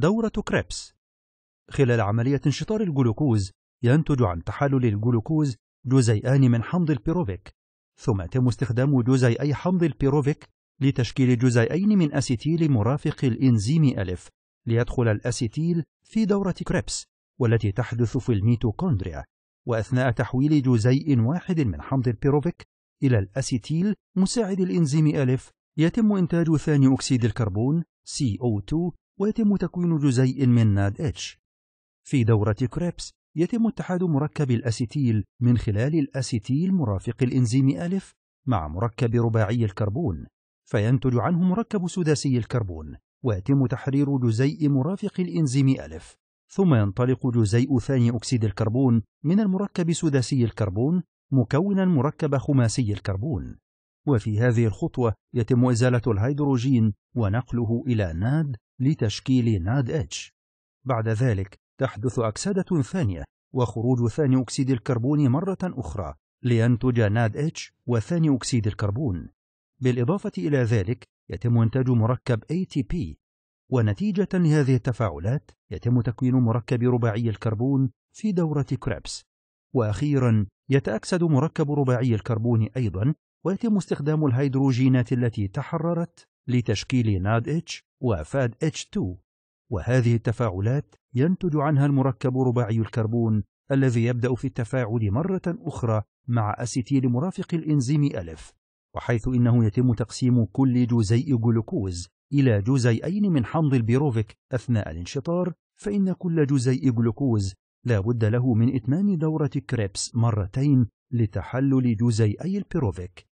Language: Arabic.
دورة كريبس خلال عملية انشطار الجلوكوز ينتج عن تحلل الجلوكوز جزيئان من حمض البيروفيك ثم يتم استخدام جزيئي حمض البيروفيك لتشكيل جزيئين من أسيتيل مرافق الإنزيم ألف ليدخل الأسيتيل في دورة كريبس والتي تحدث في الميتوكوندريا وأثناء تحويل جزيء واحد من حمض البيروفيك إلى الأسيتيل مساعد الإنزيم ألف يتم إنتاج ثاني أكسيد الكربون CO2 ويتم تكوين جزيء من ناد اتش في دورة كريبس يتم اتحاد مركب الأسيتيل من خلال الأسيتيل مرافق الإنزيم ألف مع مركب رباعي الكربون فينتج عنه مركب سداسي الكربون ويتم تحرير جزيء مرافق الإنزيم ألف ثم ينطلق جزيء ثاني أكسيد الكربون من المركب سداسي الكربون مكونا مركب خماسي الكربون وفي هذه الخطوة يتم إزالة الهيدروجين ونقله إلى ناد لتشكيل ناد اتش بعد ذلك تحدث أكسدة ثانية وخروج ثاني أكسيد الكربون مرة أخرى لينتج ناد اتش وثاني أكسيد الكربون بالإضافة إلى ذلك يتم إنتاج مركب ATP ونتيجة لهذه التفاعلات يتم تكوين مركب رباعي الكربون في دورة كريبس وأخيرا يتأكسد مركب رباعي الكربون أيضا ويتم استخدام الهيدروجينات التي تحررت لتشكيل ناد اتش وفاد اتش 2 وهذه التفاعلات ينتج عنها المركب رباعي الكربون الذي يبدأ في التفاعل مرة أخرى مع أسيتيل مرافق الإنزيم ألف وحيث إنه يتم تقسيم كل جزيء جلوكوز إلى جزيئين من حمض البيروفيك أثناء الانشطار فإن كل جزيء جلوكوز لا بد له من إتمام دورة كريبس مرتين لتحلل جزيئي البيروفيك